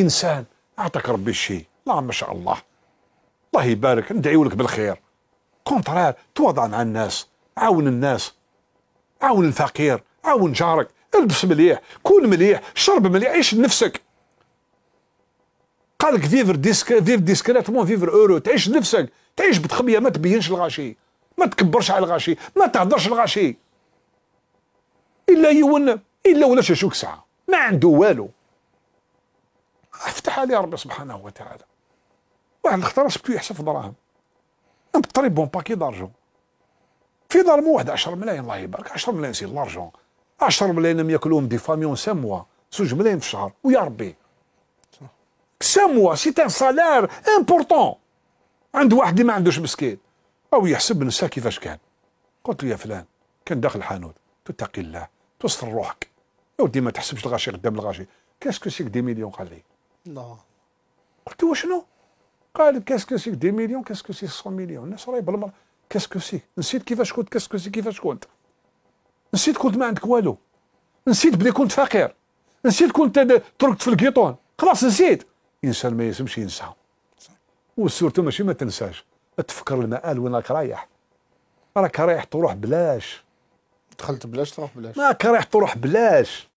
انسان اعطاك ربي الشيء لا ما شاء الله الله يبارك ندعيو لك بالخير كونترار تواضع مع الناس عاون الناس عاون الفقير عاون جارك البس مليح كون مليح شرب مليح عيش نفسك قالك فيفر ديسك فيفر مون فيفر اورو تعيش نفسك تعيش بتخبيه ما تبينش الغاشي ما تكبرش على الغاشي ما تهضرش الغاشي الا يون الا ولا شاشوك ساعه ما عنده والو حالي ربي سبحانه وتعالى واحد الخطره شفتو يحسب دراهم مطري بون باكي دارجون في مو واحد 10 ملايين الله يبارك 10 ملايين سي لارجون 10 ملايين ياكلوهم دي فاميون ساموا زوج ملايين في الشهر ويا ربي ساموا سي ان سالار امبورتون عند واحد اللي ما عندوش مسكين او يحسب نسا كيفاش كان قلت له يا فلان كان داخل الحانوت تتقي الله تستر روحك يا ودي ما تحسبش الغاشي قدام الغاشي كاسكو سيك دي مليون قال لي لا قلت له شنو قال كاسكو سيك دي مليون كاسكو سيك 100 مليون الناس راهي بالمر كاسكو سيك نسيت كيفاش كنت كاسكو سي كيفاش كنت نسيت كنت ما عندك والو نسيت بلي كنت فقير نسيت كنت تركت في الكيطون خلاص نسيت الانسان ما يلزمش ينسى وسورتو ماشي ما تنساش تفكر المآل وين راك رايح راك رايح تروح بلاش دخلت بلاش تروح بلاش راك رايح تروح بلاش